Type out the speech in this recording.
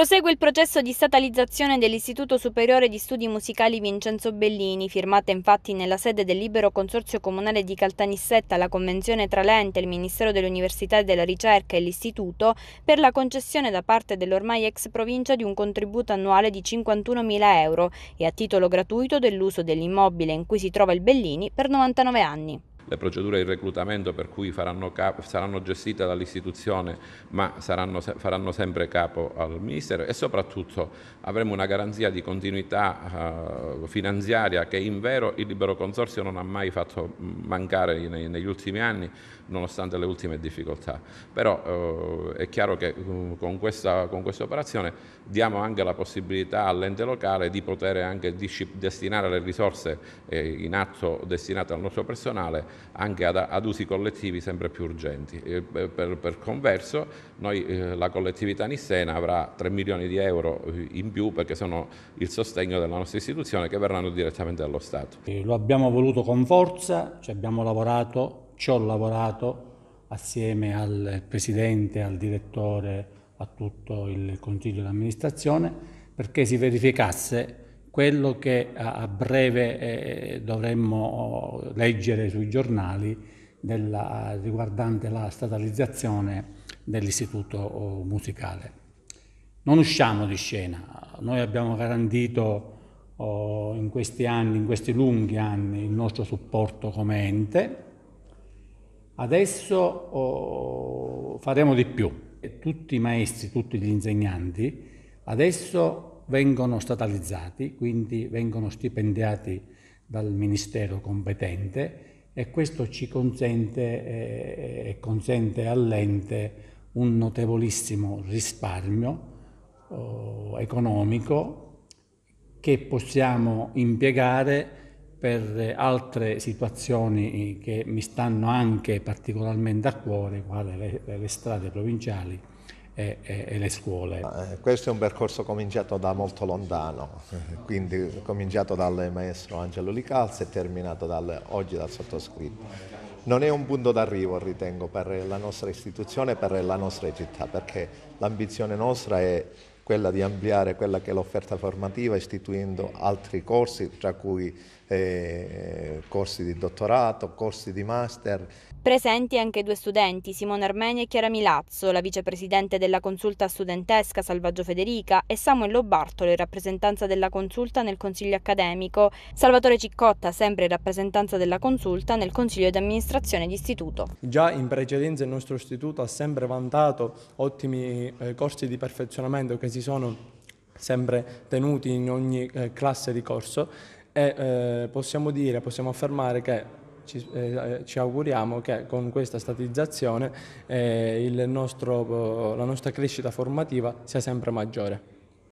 Prosegue il processo di statalizzazione dell'Istituto Superiore di Studi Musicali Vincenzo Bellini, firmata infatti nella sede del Libero Consorzio Comunale di Caltanissetta la convenzione tra l'ente, il Ministero dell'Università e della Ricerca e l'Istituto per la concessione da parte dell'ormai ex provincia di un contributo annuale di 51.000 euro e a titolo gratuito dell'uso dell'immobile in cui si trova il Bellini per 99 anni le procedure di reclutamento per cui capo, saranno gestite dall'istituzione ma saranno, faranno sempre capo al Ministero e soprattutto avremo una garanzia di continuità eh, finanziaria che in vero il libero consorzio non ha mai fatto mancare nei, negli ultimi anni nonostante le ultime difficoltà. Però eh, è chiaro che eh, con questa, con questa operazione diamo anche la possibilità all'ente locale di poter anche destinare le risorse eh, in atto destinate al nostro personale anche ad, ad usi collettivi sempre più urgenti. Eh, per, per converso noi, eh, la collettività nissena avrà 3 milioni di euro eh, in più perché sono il sostegno della nostra istituzione che verranno direttamente dallo Stato. Lo abbiamo voluto con forza, ci abbiamo lavorato, ci ho lavorato assieme al Presidente, al Direttore, a tutto il Consiglio di amministrazione perché si verificasse quello che a breve eh, dovremmo oh, leggere sui giornali della, riguardante la statalizzazione dell'istituto oh, musicale. Non usciamo di scena, noi abbiamo garantito oh, in questi anni, in questi lunghi anni, il nostro supporto come ente. Adesso oh, faremo di più. Tutti i maestri, tutti gli insegnanti, adesso vengono statalizzati, quindi vengono stipendiati dal ministero competente e questo ci consente eh, e eh, consente all'ente un notevolissimo risparmio eh, economico che possiamo impiegare per altre situazioni che mi stanno anche particolarmente a cuore, quali le, le strade provinciali e, e, e, le scuole. Eh, questo è un percorso cominciato da molto lontano, eh, quindi cominciato dal maestro Angelo Licalza e terminato dal, oggi dal sottoscritto. Non è un punto d'arrivo, ritengo, per la nostra istituzione, e per la nostra città, perché l'ambizione nostra è quella di ampliare quella che è l'offerta formativa istituendo altri corsi, tra cui eh, corsi di dottorato, corsi di master. Presenti anche due studenti, Simone Armeni e Chiara Milazzo, la vicepresidente della consulta studentesca Salvaggio Federica e Samuel Lobartolo in rappresentanza della consulta nel consiglio accademico, Salvatore Ciccotta sempre in rappresentanza della consulta nel consiglio di amministrazione di istituto. Già in precedenza il nostro istituto ha sempre vantato ottimi eh, corsi di perfezionamento che si si sono sempre tenuti in ogni eh, classe di corso e eh, possiamo dire, possiamo affermare che ci, eh, ci, auguriamo che con questa statizzazione eh, nostro, la nostra crescita formativa sia sempre maggiore.